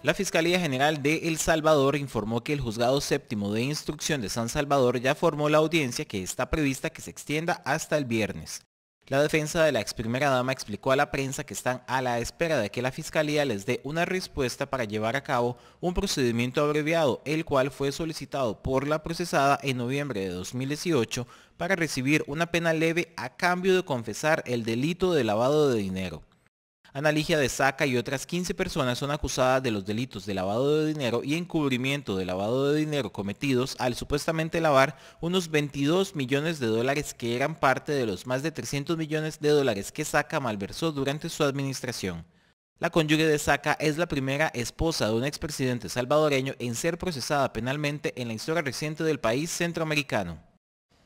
La Fiscalía General de El Salvador informó que el Juzgado Séptimo de Instrucción de San Salvador ya formó la audiencia que está prevista que se extienda hasta el viernes. La defensa de la ex primera dama explicó a la prensa que están a la espera de que la Fiscalía les dé una respuesta para llevar a cabo un procedimiento abreviado, el cual fue solicitado por la procesada en noviembre de 2018 para recibir una pena leve a cambio de confesar el delito de lavado de dinero. Ana de Saca y otras 15 personas son acusadas de los delitos de lavado de dinero y encubrimiento de lavado de dinero cometidos al supuestamente lavar unos 22 millones de dólares que eran parte de los más de 300 millones de dólares que Saca malversó durante su administración. La cónyuge de Saca es la primera esposa de un expresidente salvadoreño en ser procesada penalmente en la historia reciente del país centroamericano.